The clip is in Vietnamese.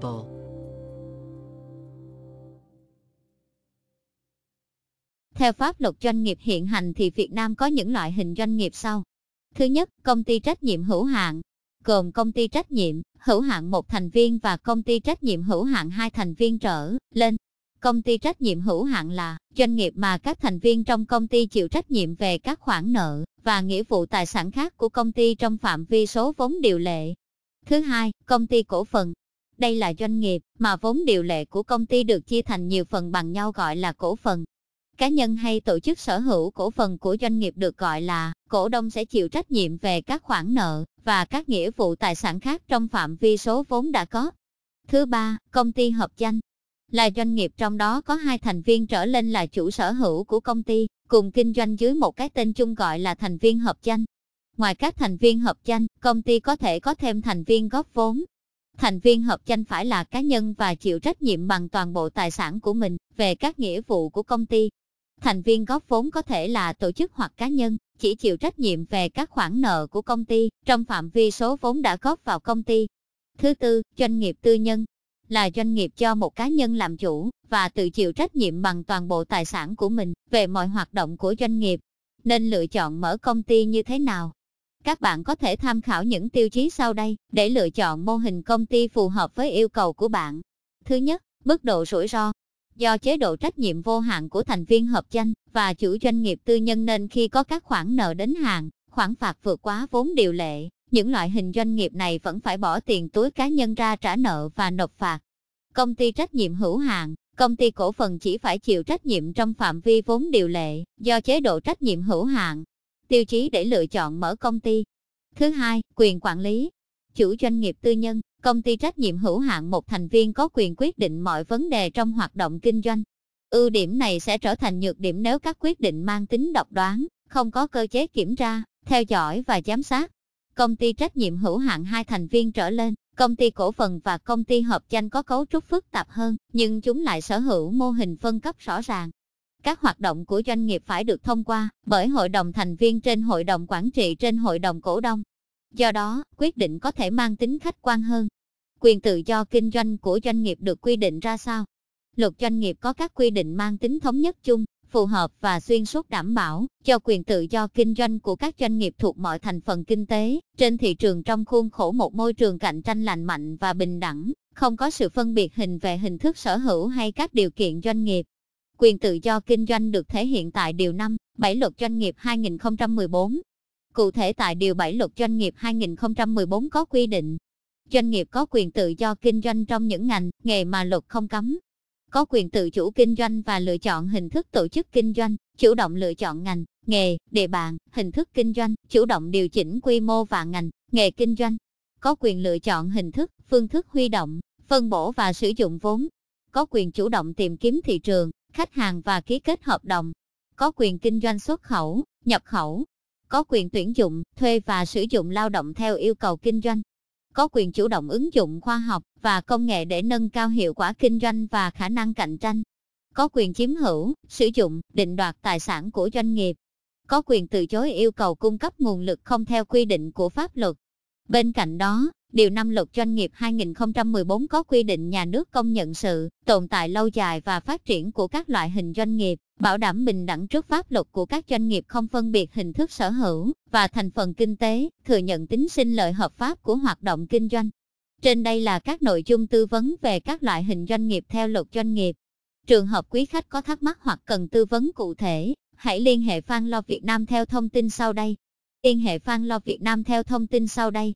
plausible. Theo pháp luật doanh nghiệp hiện hành thì Việt Nam có những loại hình doanh nghiệp sau. Thứ nhất, công ty trách nhiệm hữu hạn, gồm công ty trách nhiệm, hữu hạn một thành viên và công ty trách nhiệm hữu hạn hai thành viên trở lên. Công ty trách nhiệm hữu hạn là doanh nghiệp mà các thành viên trong công ty chịu trách nhiệm về các khoản nợ và nghĩa vụ tài sản khác của công ty trong phạm vi số vốn điều lệ. Thứ hai, công ty cổ phần, đây là doanh nghiệp, mà vốn điều lệ của công ty được chia thành nhiều phần bằng nhau gọi là cổ phần. Cá nhân hay tổ chức sở hữu cổ phần của doanh nghiệp được gọi là cổ đông sẽ chịu trách nhiệm về các khoản nợ và các nghĩa vụ tài sản khác trong phạm vi số vốn đã có. Thứ ba, công ty hợp danh là doanh nghiệp trong đó có hai thành viên trở lên là chủ sở hữu của công ty, cùng kinh doanh dưới một cái tên chung gọi là thành viên hợp danh. Ngoài các thành viên hợp danh, công ty có thể có thêm thành viên góp vốn, Thành viên hợp danh phải là cá nhân và chịu trách nhiệm bằng toàn bộ tài sản của mình về các nghĩa vụ của công ty. Thành viên góp vốn có thể là tổ chức hoặc cá nhân, chỉ chịu trách nhiệm về các khoản nợ của công ty trong phạm vi số vốn đã góp vào công ty. Thứ tư, doanh nghiệp tư nhân là doanh nghiệp cho một cá nhân làm chủ và tự chịu trách nhiệm bằng toàn bộ tài sản của mình về mọi hoạt động của doanh nghiệp. Nên lựa chọn mở công ty như thế nào các bạn có thể tham khảo những tiêu chí sau đây để lựa chọn mô hình công ty phù hợp với yêu cầu của bạn. Thứ nhất, mức độ rủi ro. Do chế độ trách nhiệm vô hạn của thành viên hợp danh và chủ doanh nghiệp tư nhân nên khi có các khoản nợ đến hạn, khoản phạt vượt quá vốn điều lệ, những loại hình doanh nghiệp này vẫn phải bỏ tiền túi cá nhân ra trả nợ và nộp phạt. Công ty trách nhiệm hữu hạn, công ty cổ phần chỉ phải chịu trách nhiệm trong phạm vi vốn điều lệ do chế độ trách nhiệm hữu hạn tiêu chí để lựa chọn mở công ty. Thứ hai, quyền quản lý. Chủ doanh nghiệp tư nhân, công ty trách nhiệm hữu hạn một thành viên có quyền quyết định mọi vấn đề trong hoạt động kinh doanh. Ưu điểm này sẽ trở thành nhược điểm nếu các quyết định mang tính độc đoán, không có cơ chế kiểm tra, theo dõi và giám sát. Công ty trách nhiệm hữu hạn hai thành viên trở lên, công ty cổ phần và công ty hợp danh có cấu trúc phức tạp hơn, nhưng chúng lại sở hữu mô hình phân cấp rõ ràng, các hoạt động của doanh nghiệp phải được thông qua bởi hội đồng thành viên trên hội đồng quản trị trên hội đồng cổ đông. Do đó, quyết định có thể mang tính khách quan hơn. Quyền tự do kinh doanh của doanh nghiệp được quy định ra sao? Luật doanh nghiệp có các quy định mang tính thống nhất chung, phù hợp và xuyên suốt đảm bảo cho quyền tự do kinh doanh của các doanh nghiệp thuộc mọi thành phần kinh tế trên thị trường trong khuôn khổ một môi trường cạnh tranh lành mạnh và bình đẳng, không có sự phân biệt hình về hình thức sở hữu hay các điều kiện doanh nghiệp. Quyền tự do kinh doanh được thể hiện tại Điều 5, 7 luật doanh nghiệp 2014. Cụ thể tại Điều 7 luật doanh nghiệp 2014 có quy định, doanh nghiệp có quyền tự do kinh doanh trong những ngành, nghề mà luật không cấm. Có quyền tự chủ kinh doanh và lựa chọn hình thức tổ chức kinh doanh, chủ động lựa chọn ngành, nghề, địa bàn, hình thức kinh doanh, chủ động điều chỉnh quy mô và ngành, nghề kinh doanh. Có quyền lựa chọn hình thức, phương thức huy động, phân bổ và sử dụng vốn, có quyền chủ động tìm kiếm thị trường, khách hàng và ký kết hợp đồng, có quyền kinh doanh xuất khẩu, nhập khẩu, có quyền tuyển dụng, thuê và sử dụng lao động theo yêu cầu kinh doanh, có quyền chủ động ứng dụng khoa học và công nghệ để nâng cao hiệu quả kinh doanh và khả năng cạnh tranh, có quyền chiếm hữu, sử dụng, định đoạt tài sản của doanh nghiệp, có quyền từ chối yêu cầu cung cấp nguồn lực không theo quy định của pháp luật. Bên cạnh đó, Điều năm Luật Doanh nghiệp 2014 có quy định nhà nước công nhận sự tồn tại lâu dài và phát triển của các loại hình doanh nghiệp, bảo đảm bình đẳng trước pháp luật của các doanh nghiệp không phân biệt hình thức sở hữu và thành phần kinh tế, thừa nhận tính sinh lợi hợp pháp của hoạt động kinh doanh. Trên đây là các nội dung tư vấn về các loại hình doanh nghiệp theo luật doanh nghiệp. Trường hợp quý khách có thắc mắc hoặc cần tư vấn cụ thể, hãy liên hệ Phan Lo Việt Nam theo thông tin sau đây. Liên hệ Phan Lo Việt Nam theo thông tin sau đây.